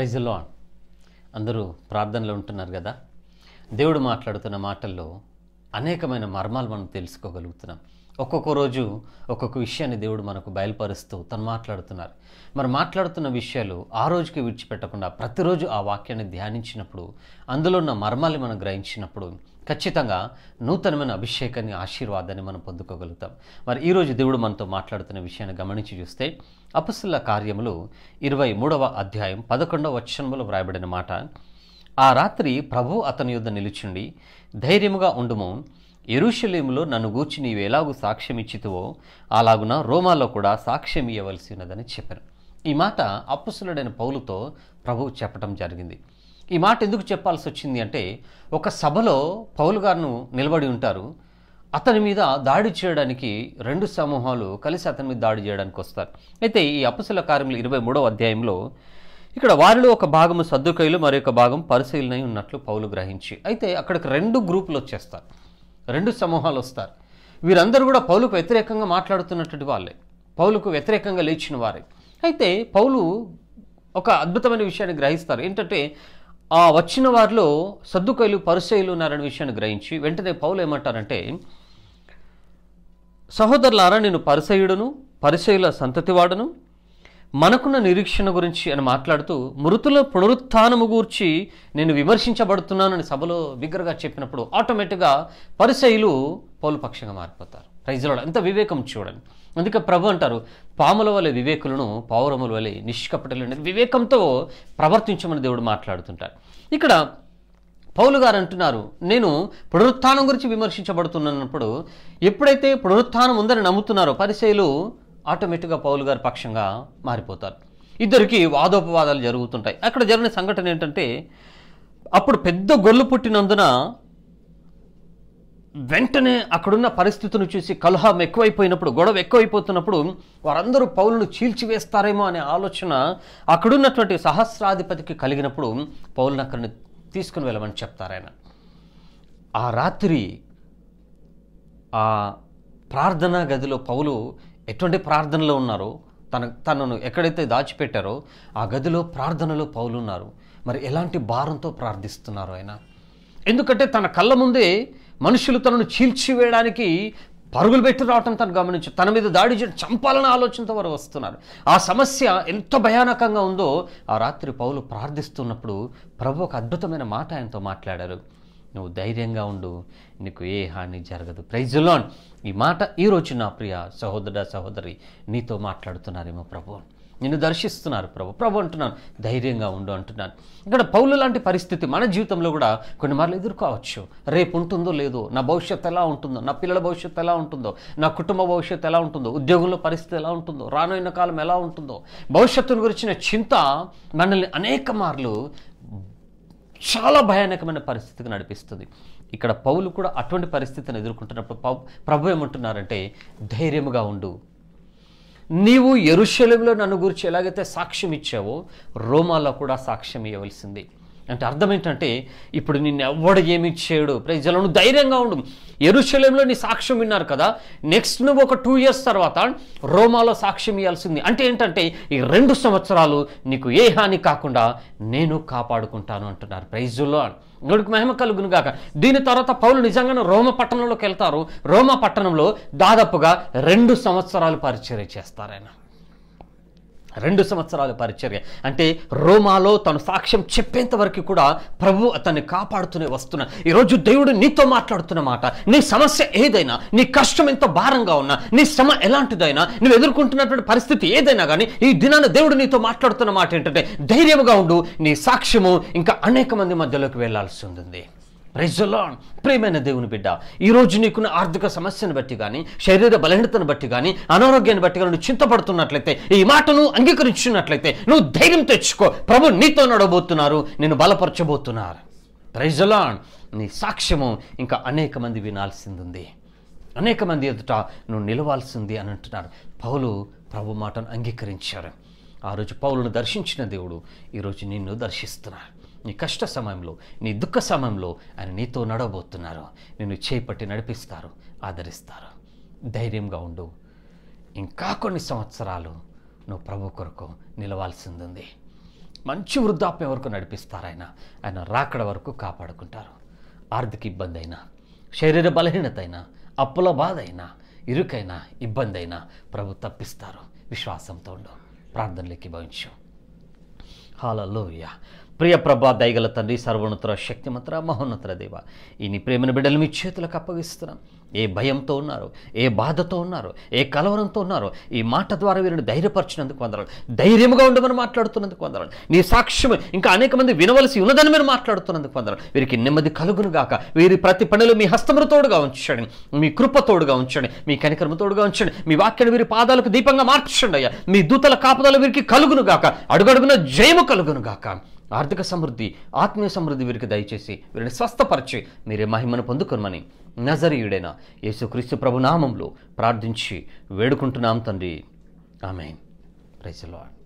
ప్రైజ్లో అందరూ ప్రార్థనలో ఉంటున్నారు కదా దేవుడు మాట్లాడుతున్న మాటల్లో అనేకమైన మర్మాలు మనం తెలుసుకోగలుగుతున్నాం ఒక్కొక్క రోజు ఒక్కొక్క విషయాన్ని దేవుడు మనకు బయలుపరుస్తూ తను మాట్లాడుతున్నారు మరి మాట్లాడుతున్న విషయాలు ఆ రోజుకి విడిచిపెట్టకుండా ప్రతిరోజు ఆ వాక్యాన్ని ధ్యానించినప్పుడు అందులో ఉన్న మర్మాల్ని మనం గ్రహించినప్పుడు ఖచ్చితంగా నూతనమైన అభిషేకాన్ని ఆశీర్వాదాన్ని మనం పొందుకోగలుగుతాం మరి ఈరోజు దేవుడు మనతో మాట్లాడుతున్న విషయాన్ని గమనించి చూస్తే అపుసుల కార్యములు ఇరవై మూడవ అధ్యాయం పదకొండవ వచనంలో వ్రాయబడిన మాట ఆ రాత్రి ప్రభు అతని యుద్ధ నిలిచుండి ధైర్యముగా ఉండుము ఎరుషలేములో నన్ను గూర్చి నీవు ఎలాగూ సాక్ష్యం ఇచ్చితువో అలాగున రోమాలో కూడా సాక్ష్యం ఇవ్వవలసి ఉన్నదని చెప్పారు ఈ మాట అప్పుసులుడైన పౌలుతో ప్రభువు చెప్పడం జరిగింది ఈ మాట ఎందుకు చెప్పాల్సి వచ్చింది అంటే ఒక సభలో పౌలు గారు నిలబడి ఉంటారు అతని మీద దాడి చేయడానికి రెండు సమూహాలు కలిసి అతని మీద దాడి చేయడానికి వస్తారు అయితే ఈ అప్పుసుల కార్యములు ఇరవై మూడవ అధ్యాయంలో ఇక్కడ వారిలో ఒక భాగము సర్దుకైలు మరొక భాగం పరిశీలనై ఉన్నట్లు పౌలు గ్రహించి అయితే అక్కడికి రెండు గ్రూపులు వచ్చేస్తారు రెండు సమూహాలు వస్తారు వీరందరూ కూడా పౌలుకు వ్యతిరేకంగా మాట్లాడుతున్నటువంటి వాళ్ళే పౌలుకు వ్యతిరేకంగా లేచిన వారే అయితే పౌలు ఒక అద్భుతమైన విషయాన్ని గ్రహిస్తారు ఏంటంటే ఆ వచ్చిన వారిలో సర్దుకైలు పరిచయలు ఉన్నారనే విషయాన్ని గ్రహించి వెంటనే పౌలు ఏమంటారంటే సహోదరులారా నేను పరిసయుడును పరిసయుల సంతతివాడును మనకున్న నిరీక్షణ గురించి అని మాట్లాడుతూ మృతుల పునరుత్నము గూర్చి నేను విమర్శించబడుతున్నానని సభలో బిగ్గరగా చెప్పినప్పుడు ఆటోమేటిక్గా పరిశైలు పౌలుపక్షంగా మారిపోతారు ప్రైజ్లో ఎంత వివేకం చూడండి అందుకే ప్రభు అంటారు పాముల వలె వివేకులను పౌరముల వలె నిష్కపటలు వివేకంతో ప్రవర్తించమని దేవుడు మాట్లాడుతుంటారు ఇక్కడ పౌలు గారు అంటున్నారు నేను పునరుత్నం గురించి విమర్శించబడుతున్నప్పుడు ఎప్పుడైతే పునరుత్నం ఉందని నమ్ముతున్నారో పరిశైలు ఆటోమేటిక్గా పౌల్ గారి పక్షంగా మారిపోతారు ఇద్దరికి వాదోపవాదాలు జరుగుతుంటాయి అక్కడ జరిగిన సంఘటన ఏంటంటే అప్పుడు పెద్ద గొల్లు పుట్టినందున వెంటనే అక్కడున్న పరిస్థితిని చూసి కలహం ఎక్కువైపోయినప్పుడు గొడవ ఎక్కువైపోతున్నప్పుడు వారందరూ పౌలను చీల్చివేస్తారేమో అనే ఆలోచన అక్కడున్నటువంటి సహస్రాధిపతికి కలిగినప్పుడు పౌలను అక్కడిని తీసుకుని వెళ్ళమని చెప్తారాయన ఆ రాత్రి ఆ ప్రార్థనా గదిలో పౌలు ఎటువంటి ప్రార్థనలో ఉన్నారో తన తనను ఎక్కడైతే దాచిపెట్టారో ఆ గదిలో ప్రార్థనలో పౌలున్నారు మరి ఎలాంటి భారంతో ప్రార్థిస్తున్నారు ఆయన ఎందుకంటే తన కళ్ళ ముందే మనుషులు తనను చీల్చివేయడానికి పరుగులు పెట్టి రావటం తను గమనించు తన మీద దాడి చేయడం చంపాలన్న ఆలోచనతో వారు వస్తున్నారు ఆ సమస్య ఎంత భయానకంగా ఉందో ఆ రాత్రి పౌలు ప్రార్థిస్తున్నప్పుడు ప్రభు ఒక అద్భుతమైన మాట ఆయనతో మాట్లాడారు నువ్వు ధైర్యంగా ఉండు నీకు ఏ హాని జరగదు లోన్ ఈ మాట ఈరోజు నా ప్రియ సహోదరుడా సహోదరి నీతో మాట్లాడుతున్నారేమో ప్రభు నిన్ను దర్శిస్తున్నారు ప్రభు ప్రభు అంటున్నాను ధైర్యంగా ఉండు అంటున్నాను ఇక్కడ పౌలు లాంటి పరిస్థితి మన జీవితంలో కూడా కొన్ని మార్లు ఎదుర్కోవచ్చు రేపు ఉంటుందో లేదో నా భవిష్యత్తు ఎలా ఉంటుందో నా పిల్లల భవిష్యత్తు ఎలా ఉంటుందో నా కుటుంబ భవిష్యత్తు ఎలా ఉంటుందో ఉద్యోగంలో పరిస్థితి ఎలా ఉంటుందో రానున్న కాలం ఎలా ఉంటుందో భవిష్యత్తును గురించిన చింత మనల్ని అనేక మార్లు చాలా భయానకమైన పరిస్థితికి నడిపిస్తుంది ఇక్కడ పౌలు కూడా అటువంటి పరిస్థితిని ఎదుర్కొంటున్నప్పుడు ప్రభు ఏమంటున్నారంటే ధైర్యముగా ఉండు నీవు ఎరుశలంలో నన్ను గురించి ఎలాగైతే సాక్ష్యం ఇచ్చావో రోమాలో కూడా సాక్ష్యం ఇవ్వవలసింది అంటే అర్థం ఏంటంటే ఇప్పుడు నిన్ను ఎవడు ఏమి చేయడు ప్రజలను నువ్వు ధైర్యంగా ఉండు ఎరుశలంలో నీ సాక్ష్యం విన్నారు కదా నెక్స్ట్ నువ్వు ఒక టూ ఇయర్స్ తర్వాత రోమాలో సాక్ష్యం ఇవ్వాల్సింది అంటే ఏంటంటే ఈ రెండు సంవత్సరాలు నీకు ఏ హాని కాకుండా నేను కాపాడుకుంటాను అంటున్నారు ప్రైజుల్లో ఇంకొకటి మహిమ కలుగును గాక దీని తర్వాత పౌలు నిజంగానే రోమ పట్టణంలోకి వెళ్తారు రోమ పట్టణంలో దాదాపుగా రెండు సంవత్సరాలు పరిచయం చేస్తారు ఆయన రెండు సంవత్సరాలు పరిచర్య అంటే రోమాలో తను సాక్ష్యం చెప్పేంత వరకు కూడా ప్రభు అతన్ని కాపాడుతూనే వస్తున్నా ఈరోజు దేవుడు నీతో మాట్లాడుతున్న మాట నీ సమస్య ఏదైనా నీ కష్టం ఎంత భారంగా ఉన్నా నీ శ్రమ ఎలాంటిదైనా నువ్వు ఎదుర్కొంటున్నటువంటి పరిస్థితి ఏదైనా కానీ ఈ దినాన దేవుడు నీతో మాట్లాడుతున్న మాట ఏంటంటే ధైర్యంగా ఉండు నీ సాక్ష్యము ఇంకా అనేక మంది మధ్యలోకి వెళ్లాల్సి ఉంటుంది ప్రైజలాన్ ప్రేమైన దేవుని బిడ్డ ఈరోజు నీకున్న ఆర్థిక సమస్యను బట్టి కానీ శరీర బలహీనతను బట్టి కానీ అనారోగ్యాన్ని బట్టి కానీ నువ్వు చింతపడుతున్నట్లయితే ఈ మాటను అంగీకరించున్నట్లయితే నువ్వు ధైర్యం తెచ్చుకో ప్రభు నీతో నడబోతున్నారు నేను బలపరచబోతున్నారు ప్రైజలాన్ నీ సాక్ష్యము ఇంకా అనేక మంది వినాల్సింది అనేక మంది ఎదుట నువ్వు నిలవాల్సింది అని అంటున్నారు పౌలు ప్రభు మాటను అంగీకరించారు ఆ రోజు పౌలను దర్శించిన దేవుడు ఈరోజు నిన్ను దర్శిస్తున్నారు నీ కష్ట సమయంలో నీ దుఃఖ సమయంలో ఆయన నీతో నడవబోతున్నారు నిన్ను చేపట్టి నడిపిస్తారు ఆదరిస్తారు ధైర్యంగా ఉండు ఇంకా కొన్ని సంవత్సరాలు నువ్వు ప్రభు కొరకు నిలవాల్సింది ఉంది మంచి వృద్ధాప్యం వరకు నడిపిస్తారు ఆయన ఆయన రాకడ వరకు కాపాడుకుంటారు ఆర్థిక ఇబ్బంది అయినా శరీర బలహీనత అయినా అప్పుల బాధ అయినా ఇరుకైనా ఇబ్బంది అయినా ప్రభు తప్పిస్తారు విశ్వాసంతో ఉండు ప్రార్థనలోకి భవించు హాలలోయ ప్రియ ప్రభా దయగల తండ్రి సర్వోన్నత శక్తిమంతర మహోన్నతర దేవ ఈ నీ ప్రేమను బిడ్డలు మీ చేతులకు అప్పగిస్తున్నాం ఏ భయంతో ఉన్నారు ఏ బాధతో ఉన్నారు ఏ కలవరంతో ఉన్నారు ఈ మాట ద్వారా వీరిని ధైర్యపరచినందుకు వందరు ధైర్యంగా ఉండమని మాట్లాడుతున్నందుకు వందరు నీ సాక్ష్యం ఇంకా అనేక మంది వినవలసి ఉన్నదని మీరు మాట్లాడుతున్నందుకు వందరు వీరికి నెమ్మది కలుగును గాక వీరి ప్రతి పనులు మీ హస్తమృతోడుగా ఉంచండి మీ కృపతోడుగా ఉంచండి మీ కనికర్మతోడుగా ఉంచండి మీ వాక్యను వీరి పాదాలకు దీపంగా మార్చండి అయ్యా మీ దూతల కాపుదల వీరికి కలుగును గాక అడుగడుగున జయము కలుగును గాక ఆర్థిక సమృద్ధి ఆత్మీయ సమృద్ధి వీరికి దయచేసి వీరిని స్వస్థపరిచి మీరే మహిమను పొందుకొనమని నజరీయుడైన యేసుక్రీస్తు ప్రభునామంలో ప్రార్థించి వేడుకుంటున్నాం తండ్రి ఆమె ప్రైజ్ లాడ్